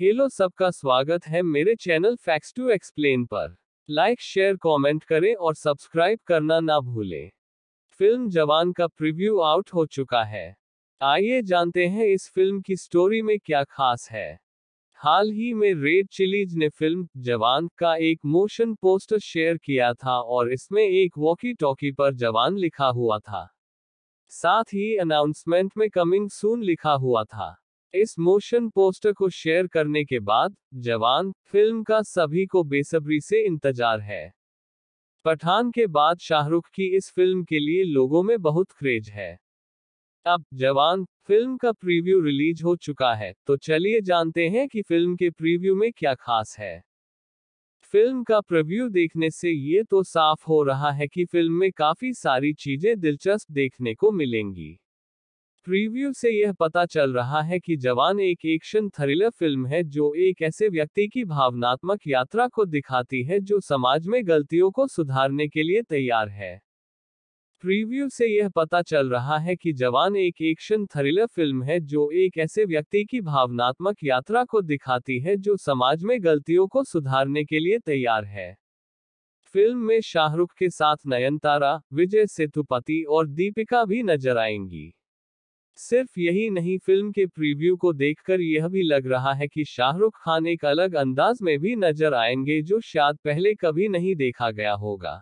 Hello सबका स्वागत है मेरे चैनल फैक्स टू एक्सप्लेन पर लाइक शेयर कमेंट करें और सब्सक्राइब करना ना भूलें फिल्म जवान का प्रीव्यू आउट हो चुका है आइए जानते हैं इस फिल्म की स्टोरी में क्या खास है हाल ही में रेड चिलीज ने फिल्म जवान का एक मोशन पोस्टर शेयर किया था और इसमें एक वॉकी टॉकी पर जवान लिखा हुआ था साथ ही अनाउंसमेंट में कमिंग सून लिखा हुआ था इस मोशन पोस्टर को शेयर करने के बाद जवान फिल्म का सभी को बेसब्री से इंतजार है पठान के बाद शाहरुख की इस फिल्म के लिए लोगों में बहुत क्रेज है अब जवान फिल्म का प्रीव्यू रिलीज हो चुका है तो चलिए जानते हैं कि फिल्म के प्रीव्यू में क्या खास है फिल्म का प्रीव्यू देखने से ये तो साफ हो रहा है कि फिल्म में काफी सारी चीजें दिलचस्प देखने को मिलेंगी प्रीव्यू से यह पता चल रहा है कि जवान एक एक्शन थ्रिलर फिल्म है जो एक ऐसे व्यक्ति की भावनात्मक यात्रा को दिखाती है जो समाज में गलतियों को सुधारने के लिए तैयार है प्रीव्यू से यह पता चल रहा है कि जवान एक एक्शन थ्रिलर फिल्म है जो एक ऐसे व्यक्ति की भावनात्मक यात्रा को दिखाती है जो समाज में गलतियों को सुधारने के लिए तैयार है फिल्म में शाहरुख के साथ नयनतारा, विजय सेतुपति और दीपिका भी नजर आएंगी सिर्फ यही नहीं फिल्म के प्रीव्यू को देखकर यह भी लग रहा है कि शाहरुख खान एक अलग अंदाज में भी नजर आएंगे जो शायद पहले कभी नहीं देखा गया होगा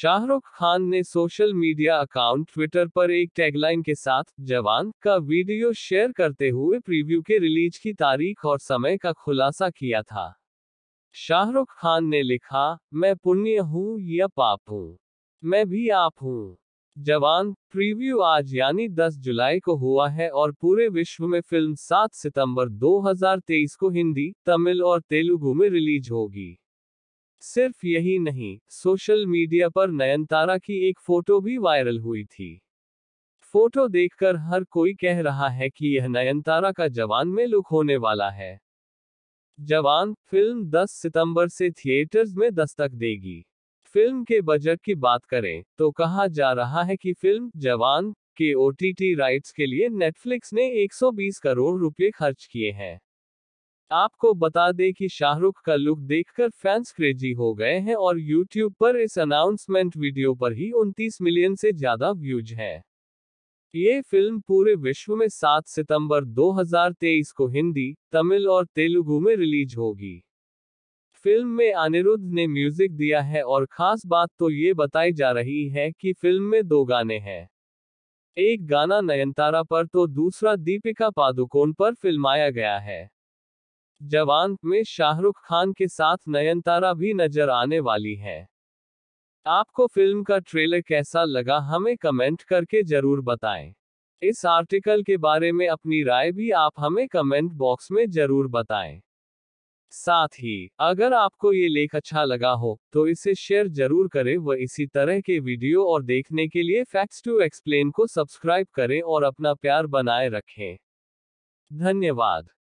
शाहरुख खान ने सोशल मीडिया अकाउंट ट्विटर पर एक टैगलाइन के साथ जवान का वीडियो शेयर करते हुए प्रीव्यू के रिलीज की तारीख और समय का खुलासा किया था शाहरुख खान ने लिखा मैं पुण्य हूँ या पाप हूँ मैं भी आप हूँ जवान प्रीव्यू आज यानी 10 जुलाई को हुआ है और पूरे विश्व में फिल्म 7 सितंबर 2023 को हिंदी तमिल और तेलुगु में रिलीज होगी सिर्फ यही नहीं सोशल मीडिया पर नयनतारा की एक फोटो भी वायरल हुई थी फोटो देखकर हर कोई कह रहा है कि यह नयनतारा का जवान में लुक होने वाला है जवान फिल्म 10 सितंबर से थिएटर्स में दस्तक देगी फिल्म के बजट की बात करें तो कहा जा रहा है कि फिल्म जवान के ओ राइट्स के लिए नेटफ्लिक्स ने 120 करोड़ रुपए खर्च किए हैं आपको बता दें कि शाहरुख का लुक देखकर फैंस क्रेजी हो गए हैं और यूट्यूब पर इस अनाउंसमेंट वीडियो पर ही 29 मिलियन से ज्यादा व्यूज हैं ये फिल्म पूरे विश्व में 7 सितंबर 2023 को हिंदी तमिल और तेलुगु में रिलीज होगी फिल्म में अनिरुद्ध ने म्यूजिक दिया है और खास बात तो ये बताई जा रही है कि फिल्म में दो गाने हैं एक गाना नयनतारा पर तो दूसरा दीपिका पादुकोण पर फिल्माया गया है जवान में शाहरुख खान के साथ नयनतारा भी नजर आने वाली है आपको फिल्म का ट्रेलर कैसा लगा हमें कमेंट करके जरूर बताएं। इस आर्टिकल के बारे में अपनी राय भी आप हमें कमेंट बॉक्स में जरूर बताएं। साथ ही अगर आपको ये लेख अच्छा लगा हो तो इसे शेयर जरूर करें व इसी तरह के वीडियो और देखने के लिए फैक्ट्स टू एक्सप्लेन को सब्सक्राइब करें और अपना प्यार बनाए रखें धन्यवाद